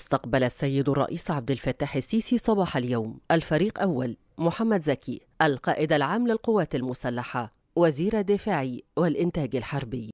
استقبل السيد الرئيس عبد الفتاح السيسي صباح اليوم الفريق أول محمد زكي القائد العام للقوات المسلحة وزير الدفاع والإنتاج الحربي